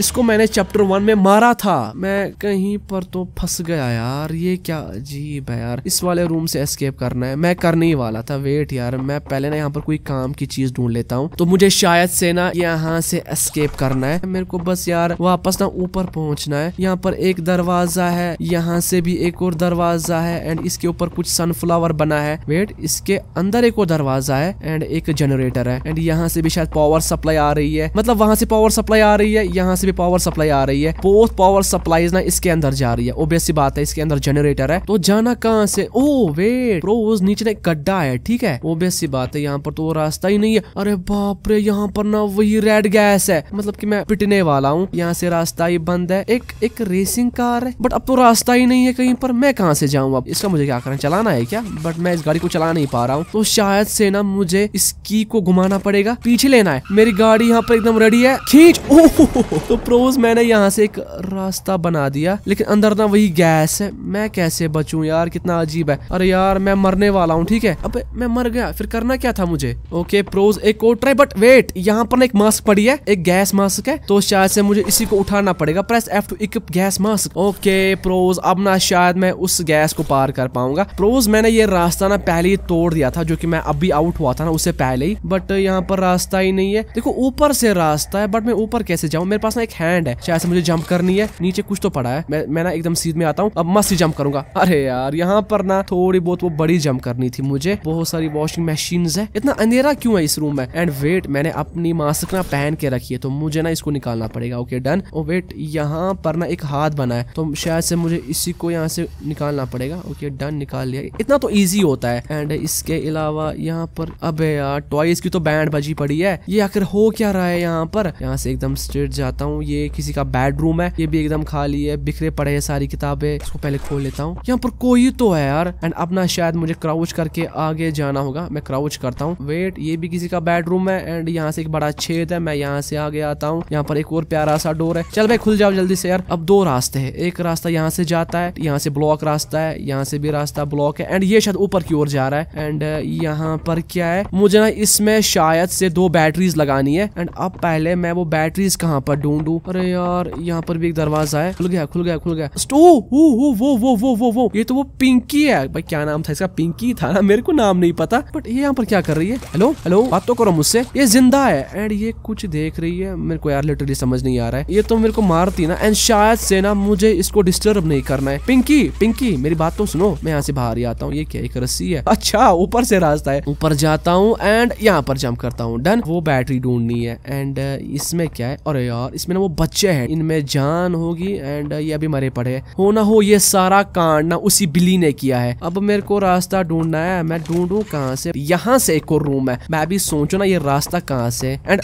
इसको मैंने चैप्टर वन में मारा था मैं कहीं पर तो फंस गया यार ये क्या अजीब है यार इस वाले रूम से एस्केप करना है मैं करने ही वाला था वेट यार मैं पहले ना यहाँ पर कोई काम की चीज ढूंढ लेता हूँ तो मुझे शायद से ना यहाँ से एस्केप करना है मेरे को बस यार वापस ना ऊपर पहुंचना है यहाँ पर एक दरवाजा है यहाँ से भी एक और दरवाजा है एंड इसके ऊपर कुछ सनफ्लावर बना है वेट इसके अंदर एक और दरवाजा है एंड एक जनरेटर है एंड यहाँ से भी शायद पावर सप्लाई आ रही है मतलब वहां से पावर सप्लाई आ रही है यहाँ से से भी पावर सप्लाई आ रही है बहुत पावर सप्लाई ना इसके अंदर जा रही है ओबियस बात है इसके अंदर जनरेटर है तो जाना कहाँ से ओ वेट ब्रो नीचे एक गड्ढा है ठीक है ओबियस बात है यहाँ पर तो रास्ता ही नहीं है अरे बाप रे यहाँ पर ना वही रेड गैस है मतलब की मैं पिटने वाला हूँ यहाँ से रास्ता ही बंद है एक एक रेसिंग कार है बट अब तो रास्ता ही नहीं है कहीं पर मैं कहाँ से जाऊँ अब इसका मुझे क्या करना चलाना है क्या बट मैं इस गाड़ी को चला नहीं पा रहा हूँ तो शायद से ना मुझे इसकी को घुमाना पड़ेगा पीछे लेना है मेरी गाड़ी यहाँ पर एकदम रेडी है खींच ओ तो तो प्रोज मैंने यहाँ से एक रास्ता बना दिया लेकिन अंदर ना वही गैस है मैं कैसे बचू यार कितना अजीब है अरे यार मैं मरने वाला हूँ ठीक है अब मैं मर गया फिर करना क्या था मुझे ओके प्रोज एक और ट्राई बट वेट यहाँ पर एक मास्क पड़ी है एक गैस मास्क है तो शायद से मुझे इसी को उठाना पड़ेगा press F to equip gas mask okay pros अब ना शायद मैं उस गैस को पार कर पाऊंगा प्रोज मैंने ये रास्ता ना पहले ही तोड़ दिया था जो की मैं अभी आउट हुआ था ना उससे पहले ही बट यहाँ पर रास्ता ही नहीं है देखो ऊपर से रास्ता है बट मैं ऊपर कैसे जाऊँ मेरे पास ना एक हैंड है शायद से मुझे जंप करनी है नीचे कुछ तो पड़ा है मैं मैं ना एकदम सीध में आता हूँ अब मस्त ही जंप करूंगा अरे यार यहाँ पर ना थोड़ी बहुत वो बड़ी जंप करनी थी मुझे बहुत सारी वॉशिंग मशीन है इतना अंधेरा क्यों है इस रूम में एंड वेट मैंने अपनी मास्क ना पहन के रखी है तो मुझे ना इसको निकालना पड़ेगा ओके डन और वेट यहाँ पर ना एक हाथ बना है तो शायद से मुझे इसी को यहाँ से निकालना पड़ेगा ओके डन निकाल लिया इतना तो ईजी होता है एंड इसके अलावा यहाँ पर अब यार टॉयज की तो बैंड बजी पड़ी है ये आखिर हो क्या रहा है यहाँ पर यहाँ से एकदम स्ट्रेट जाता हूँ हूँ ये किसी का बेडरूम है ये भी एकदम खाली है बिखरे पड़े हैं सारी किताबें इसको पहले खोल लेता हूँ यहाँ पर कोई तो है यार एंड अपना शायद मुझे क्राउच करके आगे जाना होगा मैं क्राउच करता हूँ वेट ये भी किसी का बेडरूम है एंड यहाँ से एक बड़ा छेद है मैं यहाँ से आगे आता हूँ यहाँ पर एक और प्यारा सा डोर है चल भाई खुल जाओ जल्दी से यार अब दो रास्ते है एक रास्ता यहाँ से जाता है यहाँ से ब्लॉक रास्ता है यहाँ से भी रास्ता ब्लॉक है एंड ये शायद ऊपर की ओर जा रहा है एंड यहाँ पर क्या है मुझे ना इसमें शायद से दो बैटरीज लगानी है एंड अब पहले मैं वो बैटरीज कहाँ पर ढूंढ ढूंढू अरे यार यहाँ पर भी एक दरवाजा है खुल गया खुल गया खुल गया ओ वो वो वो वो वो वो ये तो वो पिंकी है भाई क्या नाम था इसका पिंकी था ना मेरे को नाम नहीं पता बट ये यहाँ पर क्या कर रही है हेलो हेलो बात तो करो मुझसे ये जिंदा है एंड ये कुछ देख रही है मेरे को यार लिटरली समझ नहीं आ रहा है ये तो मेरे को मारती ना एंड शायद से ना मुझे इसको डिस्टर्ब नहीं करना है पिंकी पिंकी मेरी बात तो सुनो मैं यहाँ से बाहर ही आता हूँ ये क्या एक रस्सी है अच्छा ऊपर से रास्ता है ऊपर जाता हूँ एंड यहाँ पर जम्प करता हूँ डन वो बैटरी ढूंढनी है एंड uh, इसमें क्या है अरे यार इसमें ना वो बच्चे हैं इनमें जान होगी एंड ये अभी मरे पड़े हो ना हो ये सारा कांड ना उसी बिल्ली ने किया है अब मेरे को रास्ता ढूंढना है मैं ढूंढू कहाँ से यहाँ से एक और रूम है मैं अभी सोचू ना ये रास्ता कहाँ से एंड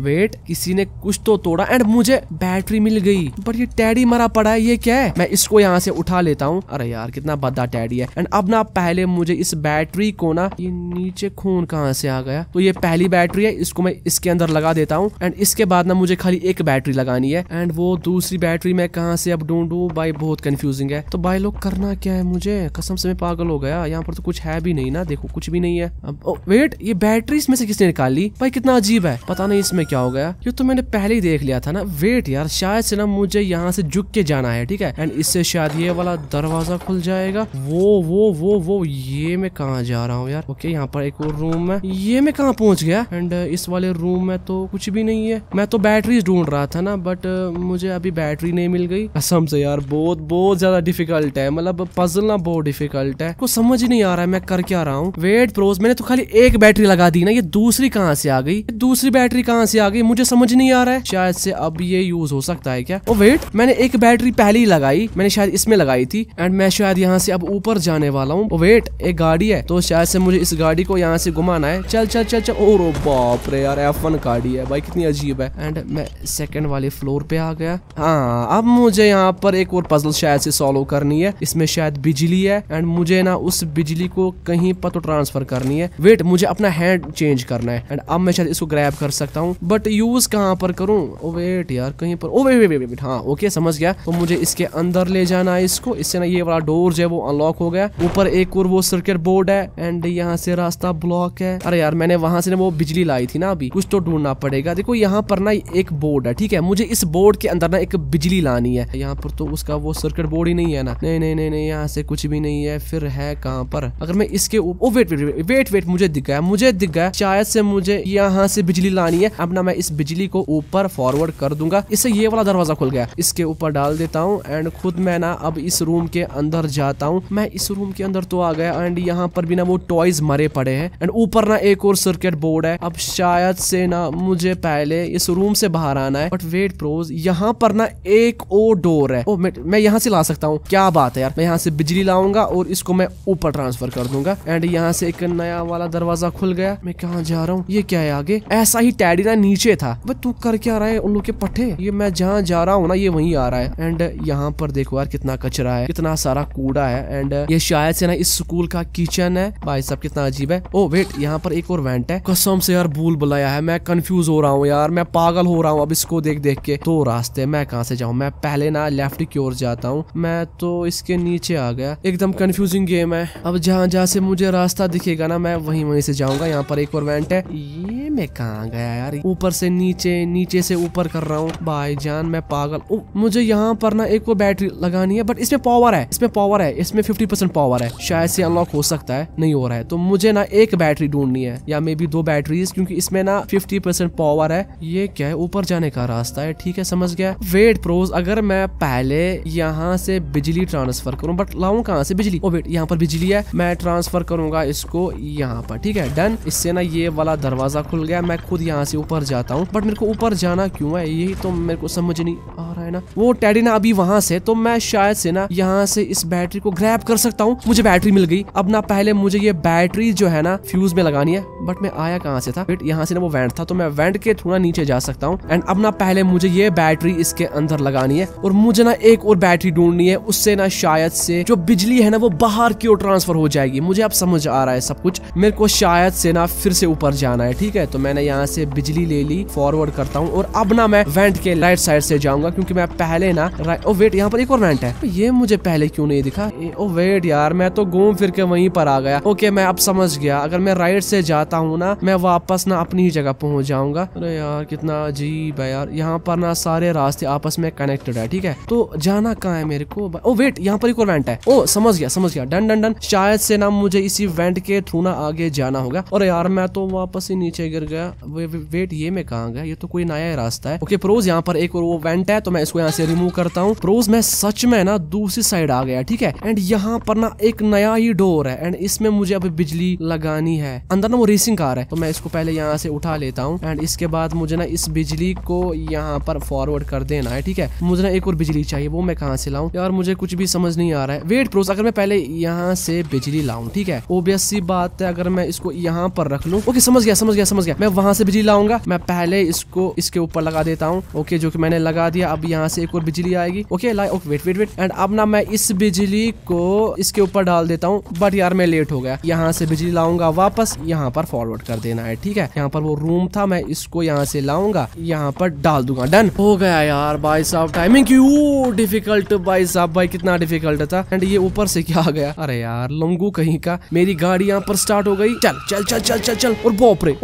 वेट किसी ने कुछ तो तोड़ा एंड मुझे बैटरी मिल गई पर ये टैडी मरा पड़ा है ये क्या है मैं इसको यहाँ से उठा लेता हूँ अरे यार कितना बदा टैडी है एंड अब ना पहले मुझे इस बैटरी को ना ये नीचे खून कहाँ से आ गया तो ये पहली बैटरी है इसको मैं इसके अंदर लगा देता हूँ एंड इसके बाद ना मुझे खाली एक बैटरी लगानी है एंड वो दूसरी बैटरी मैं कहाँ से अब ढूंढू भाई बहुत कंफ्यूजिंग है तो भाई लोग करना क्या है मुझे कसम से मैं पागल हो गया यहाँ पर तो कुछ है भी नहीं ना देखो कुछ भी नहीं है अब वेट ये बैटरी इसमें से किसने निकाल ली भाई कितना अजीब है पता नहीं इसमें क्या हो गया ये तो मैंने पहले ही देख लिया था ना वेट यार शायद से ना मुझे यहाँ से झुक के जाना है ठीक है एंड इससे शायद ये वाला दरवाजा खुल जाएगा वो वो वो वो ये मैं कहा जा रहा हूँ यार ओके यहाँ पर एक और रूम है ये मैं कहा पहुंच गया एंड uh, इस वाले रूम में तो कुछ भी नहीं है मैं तो बैटरी ढूंढ रहा था ना बट uh, मुझे अभी बैटरी नहीं मिल गई असम से यार बहुत बहुत ज्यादा डिफिकल्ट है मतलब पजल ना बहुत डिफिकल्ट है कुछ समझ नहीं आ रहा है मैं कर क्या रहा हूँ वेट प्रोज मैंने तो खाली एक बैटरी लगा दी ना ये दूसरी कहाँ से आ गई दूसरी बैटरी कहाँ से से आ गई मुझे समझ नहीं आ रहा है शायद से अब ये यूज हो सकता है क्या ओ oh, वेट मैंने एक बैटरी पहले ही लगाई मैंने शायद इसमें लगाई थी एंड मैं शायद यहाँ से अब ऊपर जाने वाला हूँ वेट oh, एक गाड़ी है तो शायद से मुझे इस गाड़ी को यहाँ से घुमाना है चल चल चल चल ओ oh, रो बाप रे यार एफ वन गाड़ी है भाई कितनी अजीब है एंड मैं सेकेंड वाले फ्लोर पे आ गया हाँ अब मुझे यहाँ पर एक और पजल शायद से सोल्व करनी है इसमें शायद बिजली है एंड मुझे ना उस बिजली को कहीं पर तो ट्रांसफर करनी है वेट मुझे अपना हैंड चेंज करना है एंड अब मैं शायद इसको ग्रैब कर सकता हूँ बट यूज कहाँ पर करूँ ओ oh, वेट यार कहीं पर ओ वे वे वे हाँ ओके समझ गया तो मुझे इसके अंदर ले जाना है इसको इससे ना ये वाला डोर जो है वो अनलॉक हो गया ऊपर एक और वो सर्किट बोर्ड है एंड यहाँ से रास्ता ब्लॉक है अरे यार मैंने वहां से ना वो बिजली लाई थी ना अभी कुछ तो ढूंढना पड़ेगा देखो यहाँ पर ना एक बोर्ड है ठीक है मुझे इस बोर्ड के अंदर ना एक बिजली लानी है यहाँ पर तो उसका वो सर्किट बोर्ड ही नहीं है ना नहीं नहीं नहीं नहीं यहाँ से कुछ भी नहीं है फिर है कहाँ पर अगर मैं इसके oh wait wait wait wait मुझे दिख गया मुझे दिख गया शायद से मुझे यहाँ से बिजली लानी है अब ना मैं इस बिजली को ऊपर फॉरवर्ड कर दूंगा इससे ये वाला दरवाजा खुल गया इसके ऊपर डाल देता हूँ एंड खुद मैं ना अब इस रूम के अंदर जाता हूँ मैं इस रूम के अंदर तो आ गया एंड यहाँ पर भी ना वो टॉयज मरे पड़े हैं एंड ऊपर ना एक और सर्किट बोर्ड है अब शायद से ना मुझे पहले इस रूम से बाहर आना है बट वेट प्रोज यहाँ पर ना एक और डोर है ओ मैं, मैं यहाँ से ला सकता हूँ क्या बात है यार मैं यहाँ से बिजली लाऊंगा और इसको मैं ऊपर ट्रांसफर कर दूंगा एंड यहाँ से एक नया वाला दरवाजा खुल गया मैं कहा जा रहा हूँ ये क्या है आगे ऐसा ही टैडी ना नीचे था भाई तू कर क्या रहा है उल्लू के पट्टे ये मैं जहाँ जा रहा हूँ ना ये वही आ रहा है एंड यहाँ पर देखो यार कितना कचरा है कितना सारा कूड़ा है एंड ये शायद से ना इस स्कूल का किचन है भाई साहब कितना अजीब है ओ वेट यहाँ पर एक और वेंट है कसम से यार भूल बुलाया है मैं कंफ्यूज हो रहा हूँ यार मैं पागल हो रहा हूँ अब इसको देख देख के तो रास्ते मैं कहा से जाऊँ मैं पहले ना लेफ्ट की ओर जाता हूँ मैं तो इसके नीचे आ गया एकदम कंफ्यूजिंग गेम है अब जहाँ जहाँ से मुझे रास्ता दिखेगा ना मैं वहीं वही से जाऊंगा यहाँ पर एक और वेंट है ये मैं कहा गया यार ऊपर से नीचे नीचे से ऊपर कर रहा हूँ भाई जान मैं पागल ओ, मुझे यहाँ पर ना एक वो बैटरी लगानी है बट इसमें पावर है इसमें पावर है इसमें फिफ्टी परसेंट पावर है शायद से अनलॉक हो सकता है नहीं हो रहा है तो मुझे ना एक बैटरी ढूंढनी है या मे बी दो बैटरीज क्योंकि इसमें ना फिफ्टी परसेंट पावर है ये क्या है ऊपर जाने का रास्ता है ठीक है समझ गया वेट प्रोज अगर मैं पहले यहाँ से बिजली ट्रांसफर करूँ बट लाऊ कहा से बिजली ओ वेट यहाँ पर बिजली है मैं ट्रांसफर करूंगा इसको यहाँ पर ठीक है डन इससे ना ये वाला दरवाजा खुल गया मैं खुद यहाँ से ऊपर ऊपर जाता हूँ बट मेरे को ऊपर जाना क्यों है यही तो मेरे को समझ नहीं आ रहा है ना वो टैडी ना अभी वहां से तो मैं शायद से ना यहाँ से इस बैटरी को ग्रैप कर सकता हूँ मुझे बैटरी मिल गई अब ना पहले मुझे ये बैटरी जो है ना फ्यूज में लगानी है बट मैं आया कहाँ से था वेट यहाँ से ना वो वेंट था तो मैं वेंट के थोड़ा नीचे जा सकता हूँ एंड अब ना पहले मुझे ये बैटरी इसके अंदर लगानी है और मुझे ना एक और बैटरी ढूंढनी है उससे ना शायद से जो बिजली है ना वो बाहर की ओर ट्रांसफर हो जाएगी मुझे अब समझ आ रहा है सब कुछ मेरे को शायद से ना फिर से ऊपर जाना है ठीक है तो मैंने यहाँ से बिजली गाड़ी ले ली फॉरवर्ड करता हूँ और अब ना मैं वेंट के राइट साइड से जाऊंगा क्योंकि मैं पहले ना ओ वेट oh यहाँ पर एक और वेंट है तो ये मुझे पहले क्यों नहीं दिखा ओ वेट oh यार मैं तो घूम फिर के वहीं पर आ गया ओके मैं अब समझ गया अगर मैं राइट से जाता हूँ ना मैं वापस ना अपनी जगह पहुंच जाऊंगा अरे यार कितना अजीब है यार यहाँ पर ना सारे रास्ते आपस में कनेक्टेड है ठीक है तो जाना कहाँ है मेरे को ओ oh वेट यहाँ पर एक और वेंट है ओ समझ गया समझ गया डन डन डन शायद से ना मुझे इसी वेंट के थ्रू ना आगे जाना होगा और यार मैं तो वापस ही नीचे गिर गया वे, वे, वेट ये मैं कहा गया ये तो कोई नया रास्ता है ओके प्रोज यहाँ पर एक और वो वेंट है तो मैं इसको यहाँ से रिमूव करता हूँ प्रोज मैं सच में ना दूसरी साइड आ गया ठीक है एंड यहाँ पर ना एक नया ही डोर है एंड इसमें मुझे अभी बिजली लगानी है अंदर ना वो रेसिंग कार है तो मैं इसको पहले यहाँ से उठा लेता हूँ एंड इसके बाद मुझे ना इस बिजली को यहाँ पर फॉरवर्ड कर देना है ठीक है मुझे ना एक और बिजली चाहिए वो मैं कहाँ से लाऊ यार मुझे कुछ भी समझ नहीं आ रहा है वेट प्रोज अगर मैं पहले यहाँ से बिजली लाऊ ठीक है ओबियस सी बात है अगर मैं इसको यहाँ पर रख लू ओके समझ गया समझ गया समझ गया मैं वहां से बिजली लाऊंगा मैं पहले इसको इसके ऊपर लगा देता हूँ ओके जो कि मैंने लगा दिया अब यहाँ से एक और बिजली आएगी okay like okay wait wait wait and अब ना मैं इस बिजली को इसके ऊपर डाल देता हूँ बट यार मैं लेट हो गया यहाँ से बिजली लाऊंगा वापस यहाँ पर फॉरवर्ड कर देना है ठीक है यहाँ पर वो रूम था मैं इसको यहाँ से लाऊंगा यहाँ पर डाल दूंगा डन हो गया यार भाई साहब टाइमिंग क्यों डिफिकल्ट भाई साहब भाई कितना डिफिकल्ट था एंड ये ऊपर से क्या आ गया अरे यार लंगू कहीं का मेरी गाड़ी यहाँ पर स्टार्ट हो गई चल चल चल चल चल चल और बोपरे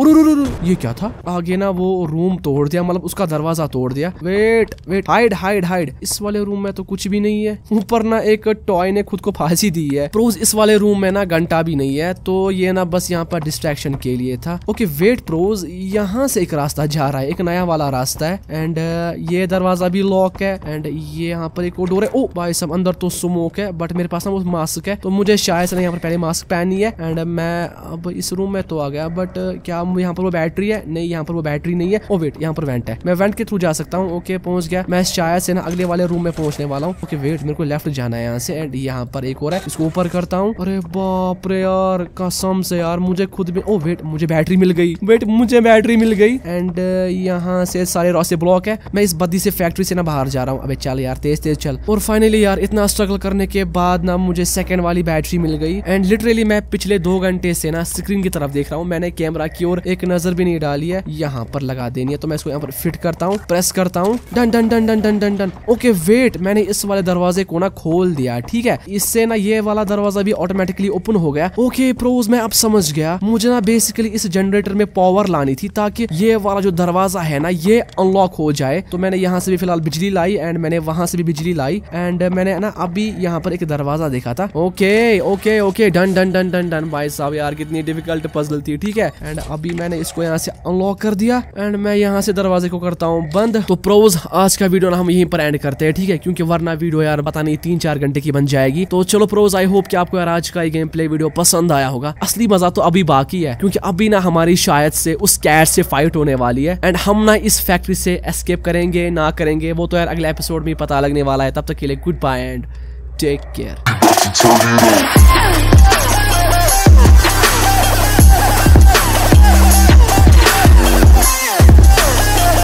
ये क्या था आगे के ना वो रूम तोड़ दिया मतलब उसका दरवाजा तोड़ दिया wait wait hide hide hide इस वाले रूम में तो कुछ भी नहीं है ऊपर ना एक टॉय ने खुद को फांसी दी है प्रोज इस वाले रूम में ना घंटा भी नहीं है तो ये ना बस यहाँ पर डिस्ट्रैक्शन के लिए था ओके वेट प्रोज यहाँ से एक रास्ता जा रहा है एक नया वाला रास्ता है एंड uh, ये दरवाजा भी लॉक है एंड ये यहाँ पर एक डोर है ओ oh, भाई सब अंदर तो स्मोक है बट मेरे पास ना वो मास्क है तो मुझे शायद से यहाँ पर पहले मास्क पहनी है एंड मैं अब इस रूम में तो आ गया बट uh, क्या यहाँ पर वो बैटरी है नहीं यहाँ पर वो बैटरी नहीं है ओ oh, वेट यहाँ पर वेंट है मैं वेंट के थ्रू जा सकता हूँ ओके पहुंच गया मैं शायद से ना अगले वाले रूम में पहुंचने वाला हूँ ओके वेट मेरे को लेफ्ट जाना है यहाँ से एंड यहाँ पर एक और है इसको ऊपर करता हूँ अरे बाप रे यार कसम से यार मुझे खुद भी ओ oh, वेट मुझे बैटरी मिल गई वेट मुझे बैटरी मिल गई एंड uh, यहाँ से सारे रास्ते ब्लॉक है मैं इस बद्दी से फैक्ट्री से ना बाहर जा रहा हूँ अभी चल यार तेज तेज चल और फाइनली यार इतना स्ट्रगल करने के बाद ना मुझे सेकंड वाली बैटरी मिल गई एंड लिटरली मैं पिछले दो घंटे से ना स्क्रीन की तरफ देख रहा हूँ मैंने कैमरा की ओर एक नजर भी नहीं डाली है यहाँ यहाँ पर लगा देनी है तो मैं इसको यहाँ पर फिट करता हूँ प्रेस करता हूँ done done done done done done done okay wait मैंने इस वाले दरवाजे को ना खोल दिया ठीक है इससे ना ये वाला दरवाजा भी ऑटोमेटिकली ओपन हो गया ओके प्रोज मैं अब समझ गया मुझे ना बेसिकली इस जनरेटर में पावर लानी थी ताकि ये वाला जो दरवाजा है ना ये अनलॉक हो जाए तो मैंने यहाँ से भी फिलहाल बिजली लाई एंड मैंने वहां से भी बिजली लाई एंड मैंने ना अभी यहाँ पर एक दरवाजा देखा था okay okay okay done done done done done भाई साहब यार कितनी डिफिकल्ट पजल थी ठीक है एंड अभी मैंने इसको यहाँ से अनलॉक कर दिया एंड मैं यहाँ से दरवाजे को करता हूँ बंद तो प्रोज आज का वीडियो ना हम यहीं पर एंड करते हैं ठीक है क्योंकि वरना वीडियो यार पता नहीं तीन चार घंटे की बन जाएगी तो चलो प्रोज आई होप कि आपको यार आज का ये गेम प्ले वीडियो पसंद आया होगा असली मजा तो अभी बाकी है क्योंकि अभी ना हमारी शायद से उस कैट से फाइट होने वाली है एंड हम ना इस फैक्ट्री से एस्केप करेंगे ना करेंगे वो तो यार अगले एपिसोड में पता लगने वाला है तब तक के लिए goodbye and take care